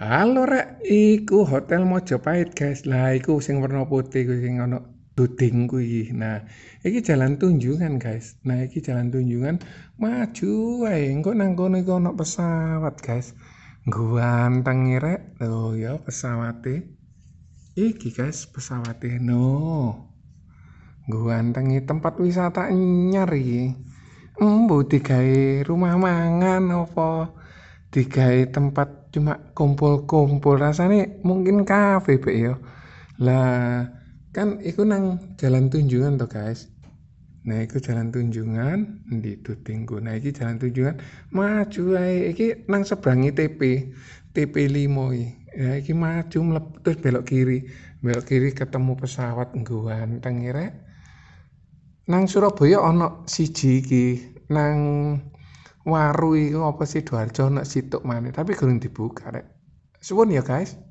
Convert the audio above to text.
Halo rek, iku hotel Mojopahit guys. Lah iku sing warna putih iku sing ono duding kuwi. Nah, iki jalan tunjungan guys. Nah, iki jalan tunjungan maju wae. Engko nang kono iku ono pesawat guys. Guanteng rek. Loh ya pesawate. Iki guys pesawate no. gua Guantengi tempat wisata nyari. Embu digawe rumah mangan apa? tiga tempat cuma kumpul-kumpul rasanya mungkin kafe be yo ya. lah kan itu nang jalan tunjungan tuh guys nah itu jalan tunjungan di tutingku nah ini jalan tunjungan maju ae iki nang seberangi TP TP limo ya iki maju melep, terus belok kiri belok kiri ketemu pesawat ngguan tengirek nang Surabaya ono siji iki nang waru iku apa sih Sidoarjo nek situk maneh tapi gerung dibuka rek. Suwun ya guys.